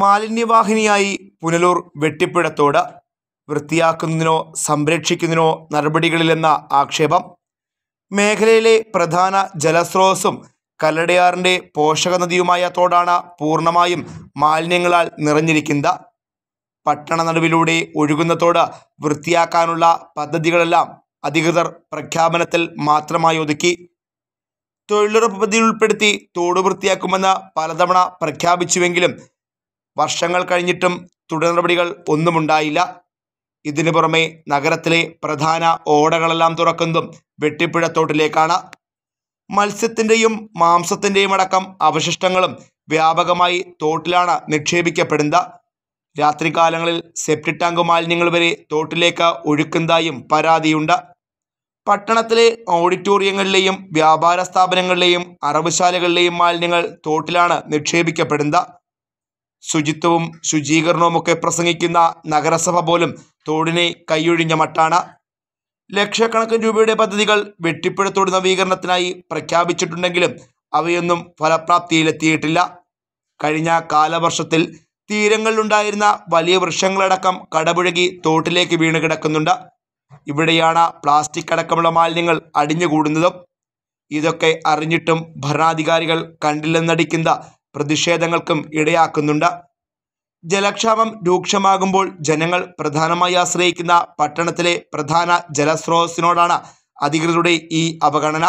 മാലിന്യവാഹിനിയായി പുനലൂർ വെട്ടിപ്പിടത്തോട് വൃത്തിയാക്കുന്നതിനോ സംരക്ഷിക്കുന്നതിനോ നടപടികളില്ലെന്ന ആക്ഷേപം മേഖലയിലെ പ്രധാന ജലസ്രോതസ്സും കല്ലടയാറിൻ്റെ പോഷകനദിയുമായ തോടാണ് പൂർണ്ണമായും മാലിന്യങ്ങളാൽ നിറഞ്ഞിരിക്കുന്നത് പട്ടണ നടുവിലൂടെ ഒഴുകുന്ന തോട് വൃത്തിയാക്കാനുള്ള പദ്ധതികളെല്ലാം അധികൃതർ പ്രഖ്യാപനത്തിൽ മാത്രമായി ഒതുക്കി തൊഴിലുറപ്പ് പദ്ധതിയിൽ ഉൾപ്പെടുത്തി തോട് വൃത്തിയാക്കുമെന്ന് പലതവണ പ്രഖ്യാപിച്ചുവെങ്കിലും വർഷങ്ങൾ കഴിഞ്ഞിട്ടും തുടർ നടപടികൾ ഒന്നുമുണ്ടായില്ല ഇതിനു പുറമെ നഗരത്തിലെ പ്രധാന ഓടകളെല്ലാം തുറക്കുന്നതും വെട്ടിപ്പിഴത്തോട്ടിലേക്കാണ് മത്സ്യത്തിൻ്റെയും മാംസത്തിൻ്റെയും അടക്കം അവശിഷ്ടങ്ങളും വ്യാപകമായി തോട്ടിലാണ് നിക്ഷേപിക്കപ്പെടുന്നത് രാത്രികാലങ്ങളിൽ സെപ്റ്റി ടാങ്ക് മാലിന്യങ്ങൾ വരെ തോട്ടിലേക്ക് ഒഴുക്കുന്നതായും പരാതിയുണ്ട് പട്ടണത്തിലെ ഓഡിറ്റോറിയങ്ങളിലെയും വ്യാപാര സ്ഥാപനങ്ങളിലെയും അറവുശാലകളിലെയും മാലിന്യങ്ങൾ തോട്ടിലാണ് നിക്ഷേപിക്കപ്പെടുന്നത് ശുചിത്വവും ഒക്കെ പ്രസംഗിക്കുന്ന നഗരസഭ പോലും തോടിനെ കൈയൊഴിഞ്ഞ മട്ടാണ് ലക്ഷക്കണക്കിന് രൂപയുടെ പദ്ധതികൾ വെട്ടിപ്പിഴത്തോട് നവീകരണത്തിനായി പ്രഖ്യാപിച്ചിട്ടുണ്ടെങ്കിലും അവയൊന്നും ഫലപ്രാപ്തിയിലെത്തിയിട്ടില്ല കഴിഞ്ഞ കാലവർഷത്തിൽ തീരങ്ങളിലുണ്ടായിരുന്ന വലിയ വൃക്ഷങ്ങളടക്കം കടപുഴകി തോട്ടിലേക്ക് വീണ് കിടക്കുന്നുണ്ട് ഇവിടെയാണ് പ്ലാസ്റ്റിക് അടക്കമുള്ള മാലിന്യങ്ങൾ അടിഞ്ഞുകൂടുന്നതും ഇതൊക്കെ അറിഞ്ഞിട്ടും ഭരണാധികാരികൾ കണ്ടില്ലെന്നടിക്കുന്ന പ്രതിഷേധങ്ങൾക്കും ഇടയാക്കുന്നുണ്ട് ജലക്ഷാമം രൂക്ഷമാകുമ്പോൾ ജനങ്ങൾ പ്രധാനമായി ആശ്രയിക്കുന്ന പട്ടണത്തിലെ പ്രധാന ജലസ്രോതസ്സിനോടാണ് അധികൃതരുടെ ഈ അവഗണന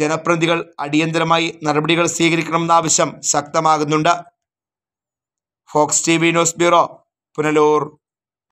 ജനപ്രതിനിധികൾ അടിയന്തരമായി നടപടികൾ സ്വീകരിക്കണമെന്ന ആവശ്യം ശക്തമാകുന്നുണ്ട് Fox T V news bureau Punalur